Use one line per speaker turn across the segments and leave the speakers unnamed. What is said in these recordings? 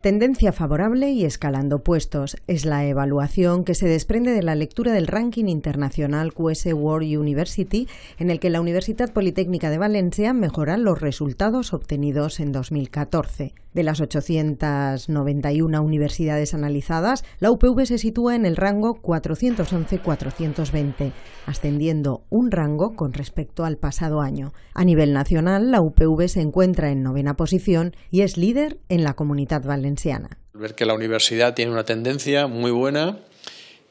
Tendencia favorable y escalando puestos es la evaluación que se desprende de la lectura del ranking internacional QS World University, en el que la Universidad Politécnica de Valencia mejora los resultados obtenidos en 2014. De las 891 universidades analizadas, la UPV se sitúa en el rango 411-420, ascendiendo un rango con respecto al pasado año. A nivel nacional, la UPV se encuentra en novena posición y es líder en la comunidad valenciana.
Ver que la universidad tiene una tendencia muy buena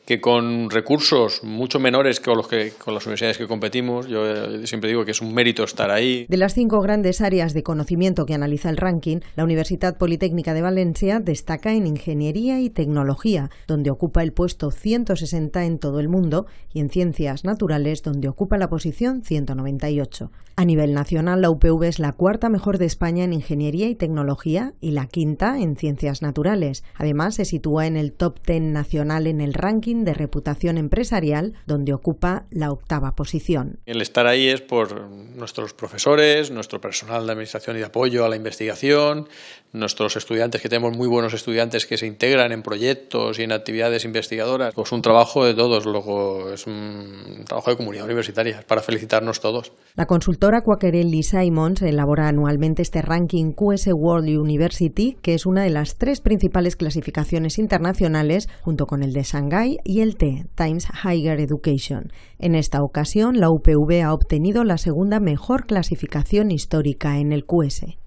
que con recursos mucho menores que con, los que con las universidades que competimos, yo eh, siempre digo que es un mérito estar ahí.
De las cinco grandes áreas de conocimiento que analiza el ranking, la Universidad Politécnica de Valencia destaca en ingeniería y tecnología, donde ocupa el puesto 160 en todo el mundo, y en ciencias naturales, donde ocupa la posición 198. A nivel nacional, la UPV es la cuarta mejor de España en ingeniería y tecnología y la quinta en ciencias naturales. Además, se sitúa en el top 10 nacional en el ranking de reputación empresarial, donde ocupa la octava posición.
El estar ahí es por nuestros profesores, nuestro personal de administración y de apoyo a la investigación, nuestros estudiantes, que tenemos muy buenos estudiantes que se integran en proyectos y en actividades investigadoras, pues un trabajo de todos, luego es un trabajo de comunidad universitaria, para felicitarnos todos.
La consultora Quaquerelli Simons elabora anualmente este ranking QS World University, que es una de las tres principales clasificaciones internacionales, junto con el de Shanghai y el T, Times Higher Education. En esta ocasión, la UPV ha obtenido la segunda mejor clasificación histórica en el QS.